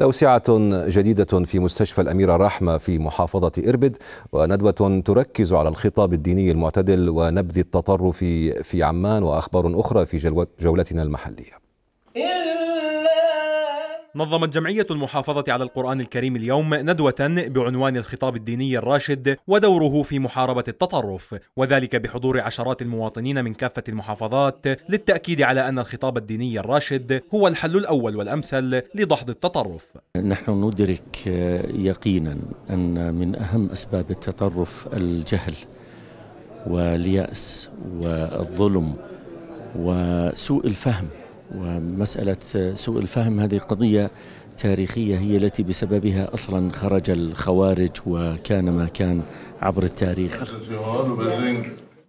توسعة جديدة في مستشفى الأميرة رحمة في محافظة إربد وندوة تركز على الخطاب الديني المعتدل ونبذ التطرف في عمان وأخبار أخرى في جولتنا المحلية نظمت جمعية المحافظة على القرآن الكريم اليوم ندوة بعنوان الخطاب الديني الراشد ودوره في محاربة التطرف، وذلك بحضور عشرات المواطنين من كافة المحافظات للتأكيد على أن الخطاب الديني الراشد هو الحل الأول والأمثل لدحض التطرف. نحن ندرك يقينا أن من أهم أسباب التطرف الجهل واليأس والظلم وسوء الفهم ومسألة سوء الفهم هذه قضية تاريخية هي التي بسببها أصلا خرج الخوارج وكان ما كان عبر التاريخ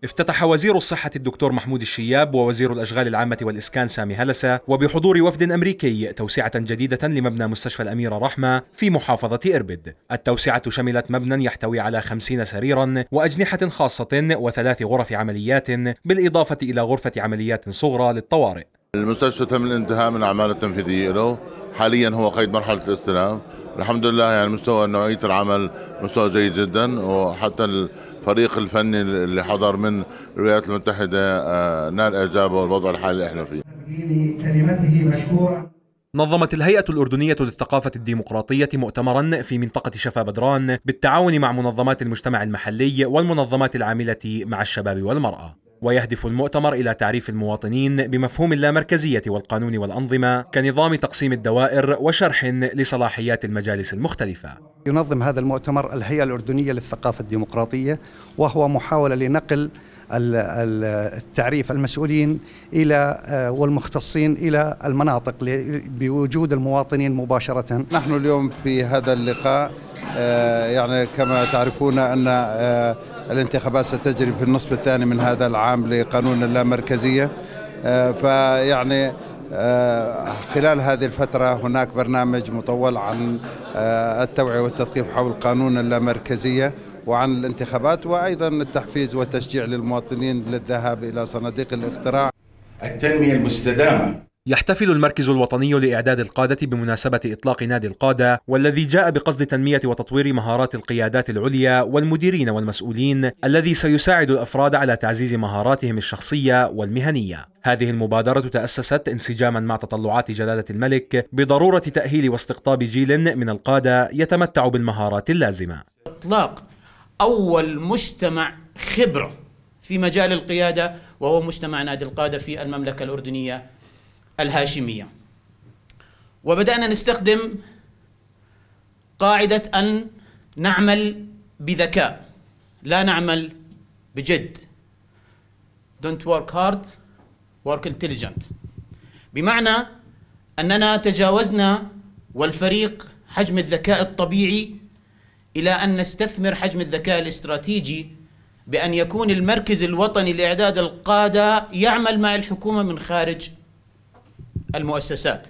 افتتح وزير الصحة الدكتور محمود الشياب ووزير الأشغال العامة والإسكان سامي هلسة وبحضور وفد أمريكي توسعة جديدة لمبنى مستشفى الأميرة رحمة في محافظة إربد التوسعة شملت مبنى يحتوي على خمسين سريرا وأجنحة خاصة وثلاث غرف عمليات بالإضافة إلى غرفة عمليات صغرى للطوارئ المستشفى تم الانتهاء من الاعمال التنفيذيه له حاليا هو قيد مرحله الاستلام الحمد لله يعني مستوى نوعيه العمل مستوى جيد جدا وحتى الفريق الفني اللي حضر من الولايات المتحده آه، نال اعجابه والوضع الحالي اللي احنا فيه نظمت الهيئة الأردنية للثقافة الديمقراطية مؤتمرا في منطقة شفا بدران بالتعاون مع منظمات المجتمع المحلي والمنظمات العاملة مع الشباب والمرأة ويهدف المؤتمر إلى تعريف المواطنين بمفهوم اللامركزية والقانون والأنظمة كنظام تقسيم الدوائر وشرح لصلاحيات المجالس المختلفة ينظم هذا المؤتمر الهيئة الأردنية للثقافة الديمقراطية وهو محاولة لنقل التعريف المسؤولين الى آه، والمختصين الى المناطق بوجود المواطنين مباشره. نحن اليوم في هذا اللقاء آه، يعني كما تعرفون ان آه، الانتخابات ستجري في النصف الثاني من هذا العام لقانون اللامركزيه فيعني خلال هذه الفترة هناك برنامج مطول عن التوعية والتثقيف حول قانون اللامركزية وعن الانتخابات وأيضا التحفيز والتشجيع للمواطنين للذهاب إلى صناديق الاقتراع التنمية المستدامة يحتفل المركز الوطني لإعداد القادة بمناسبة إطلاق نادي القادة والذي جاء بقصد تنمية وتطوير مهارات القيادات العليا والمديرين والمسؤولين الذي سيساعد الأفراد على تعزيز مهاراتهم الشخصية والمهنية هذه المبادرة تأسست انسجاما مع تطلعات جلالة الملك بضرورة تأهيل واستقطاب جيل من القادة يتمتع بالمهارات اللازمة إطلاق أول مجتمع خبرة في مجال القيادة وهو مجتمع نادي القادة في المملكة الأردنية الهاشمية وبدأنا نستخدم قاعدة أن نعمل بذكاء لا نعمل بجد don't work hard work intelligent بمعنى أننا تجاوزنا والفريق حجم الذكاء الطبيعي إلى أن نستثمر حجم الذكاء الاستراتيجي بأن يكون المركز الوطني لإعداد القادة يعمل مع الحكومة من خارج المؤسسات